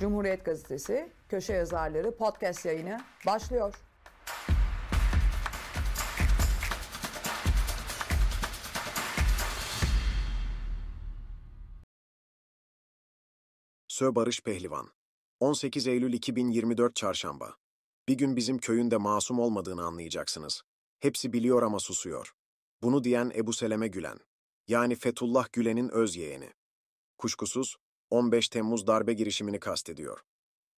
Cumhuriyet Gazetesi köşe yazarları podcast yayını başlıyor. Sö Barış Pehlivan 18 Eylül 2024 Çarşamba Bir gün bizim köyün de masum olmadığını anlayacaksınız. Hepsi biliyor ama susuyor. Bunu diyen Ebu Seleme Gülen. Yani Fethullah Gülen'in öz yeğeni. Kuşkusuz 15 Temmuz darbe girişimini kastediyor.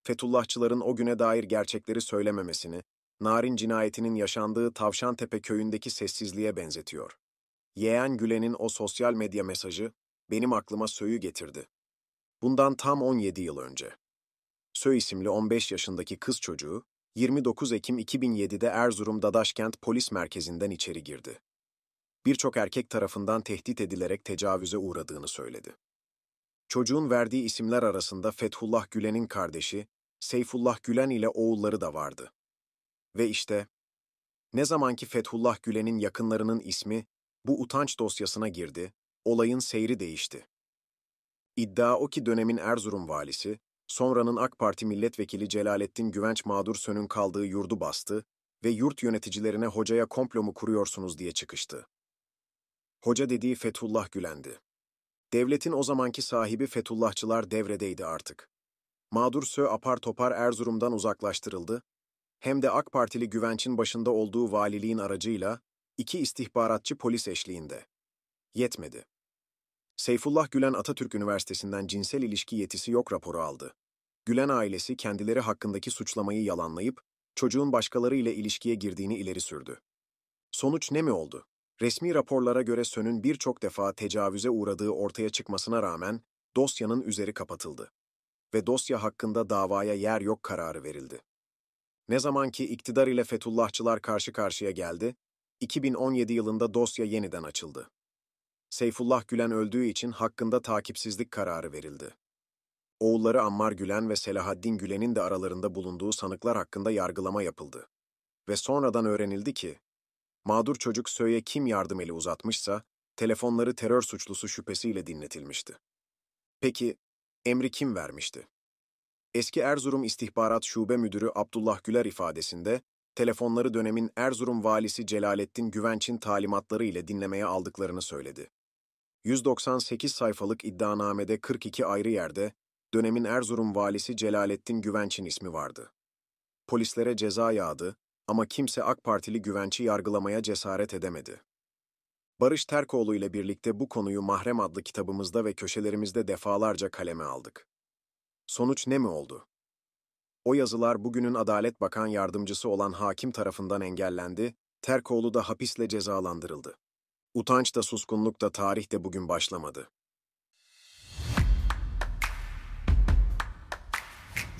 Fetullahçıların o güne dair gerçekleri söylememesini, Narin cinayetinin yaşandığı Tavşantepe köyündeki sessizliğe benzetiyor. Yeğen Gülen'in o sosyal medya mesajı benim aklıma Söyü getirdi. Bundan tam 17 yıl önce. Söy isimli 15 yaşındaki kız çocuğu 29 Ekim 2007'de Erzurum Dadaşkent Polis Merkezi'nden içeri girdi. Birçok erkek tarafından tehdit edilerek tecavüze uğradığını söyledi. Çocuğun verdiği isimler arasında Fethullah Gülen'in kardeşi, Seyfullah Gülen ile oğulları da vardı. Ve işte, ne zamanki Fethullah Gülen'in yakınlarının ismi bu utanç dosyasına girdi, olayın seyri değişti. İddia o ki dönemin Erzurum valisi, sonranın AK Parti milletvekili Celalettin Güvenç Mağdur sönün kaldığı yurdu bastı ve yurt yöneticilerine hocaya komplo mu kuruyorsunuz diye çıkıştı. Hoca dediği Fethullah Gülen'di. Devletin o zamanki sahibi Fetullahçılar devredeydi artık. Mağdur Sö apar topar Erzurum'dan uzaklaştırıldı, hem de AK Partili Güvenç'in başında olduğu valiliğin aracıyla iki istihbaratçı polis eşliğinde. Yetmedi. Seyfullah Gülen Atatürk Üniversitesi'nden cinsel ilişki yetisi yok raporu aldı. Gülen ailesi kendileri hakkındaki suçlamayı yalanlayıp çocuğun başkalarıyla ilişkiye girdiğini ileri sürdü. Sonuç ne mi oldu? Resmi raporlara göre Sön'ün birçok defa tecavüze uğradığı ortaya çıkmasına rağmen dosyanın üzeri kapatıldı ve dosya hakkında davaya yer yok kararı verildi. Ne zaman ki iktidar ile Fethullahçılar karşı karşıya geldi, 2017 yılında dosya yeniden açıldı. Seyfullah Gülen öldüğü için hakkında takipsizlik kararı verildi. Oğulları Ammar Gülen ve Selahaddin Gülen'in de aralarında bulunduğu sanıklar hakkında yargılama yapıldı. Ve sonradan öğrenildi ki, Mağdur çocuk söye kim yardım eli uzatmışsa, telefonları terör suçlusu şüphesiyle dinletilmişti. Peki, emri kim vermişti? Eski Erzurum İstihbarat Şube Müdürü Abdullah Güler ifadesinde, telefonları dönemin Erzurum valisi Celalettin Güvenç'in talimatları ile dinlemeye aldıklarını söyledi. 198 sayfalık iddianamede 42 ayrı yerde dönemin Erzurum valisi Celalettin Güvenç'in ismi vardı. Polislere ceza yağdı, ama kimse AK Partili Güvenci yargılamaya cesaret edemedi. Barış Terkoğlu ile birlikte bu konuyu Mahrem adlı kitabımızda ve köşelerimizde defalarca kaleme aldık. Sonuç ne mi oldu? O yazılar bugünün Adalet Bakan Yardımcısı olan hakim tarafından engellendi, Terkoğlu da hapisle cezalandırıldı. Utanç da suskunluk da tarih de bugün başlamadı.